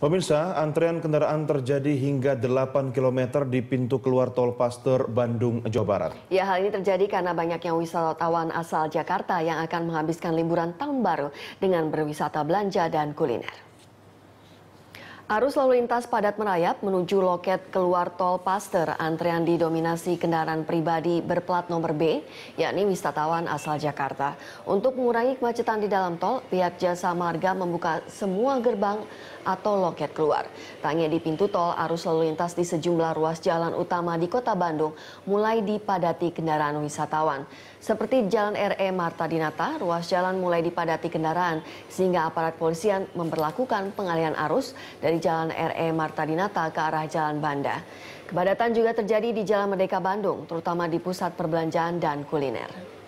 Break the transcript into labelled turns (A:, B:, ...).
A: Pemirsa, antrean kendaraan terjadi hingga 8 km di pintu keluar tol Paster, Bandung, Jawa Barat.
B: Ya, hal ini terjadi karena banyaknya wisatawan asal Jakarta yang akan menghabiskan liburan tahun baru dengan berwisata belanja dan kuliner. Arus lalu lintas padat merayap menuju loket keluar tol Paster. Antrean didominasi kendaraan pribadi berplat nomor B, yakni wisatawan asal Jakarta. Untuk mengurangi kemacetan di dalam tol, pihak jasa marga membuka semua gerbang atau loket keluar. Tak hanya di pintu tol, arus lalu lintas di sejumlah ruas jalan utama di kota Bandung mulai dipadati kendaraan wisatawan. Seperti Jalan RE Marta Dinata, ruas jalan mulai dipadati kendaraan sehingga aparat polisian memperlakukan pengalihan arus dari Jalan RE Marta Dinata ke arah Jalan Banda. Kepadatan juga terjadi di Jalan Merdeka Bandung, terutama di pusat perbelanjaan dan kuliner.